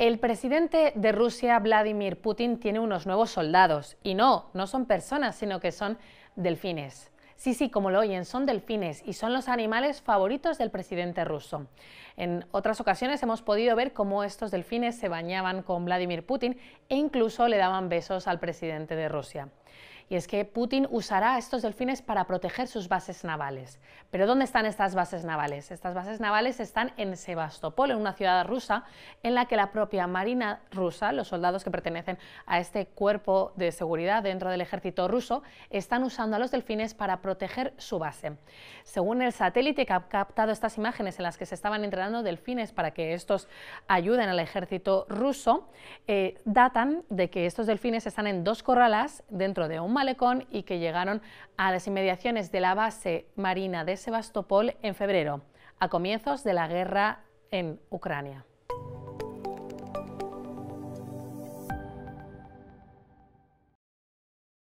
El presidente de Rusia, Vladimir Putin, tiene unos nuevos soldados. Y no, no son personas, sino que son delfines. Sí, sí, como lo oyen, son delfines y son los animales favoritos del presidente ruso. En otras ocasiones hemos podido ver cómo estos delfines se bañaban con Vladimir Putin e incluso le daban besos al presidente de Rusia y es que Putin usará a estos delfines para proteger sus bases navales. Pero ¿dónde están estas bases navales? Estas bases navales están en Sebastopol, en una ciudad rusa, en la que la propia Marina rusa, los soldados que pertenecen a este cuerpo de seguridad dentro del ejército ruso, están usando a los delfines para proteger su base. Según el satélite que ha captado estas imágenes en las que se estaban entrenando delfines para que estos ayuden al ejército ruso, eh, datan de que estos delfines están en dos corralas dentro de un y que llegaron a las inmediaciones de la base marina de Sebastopol en febrero, a comienzos de la guerra en Ucrania.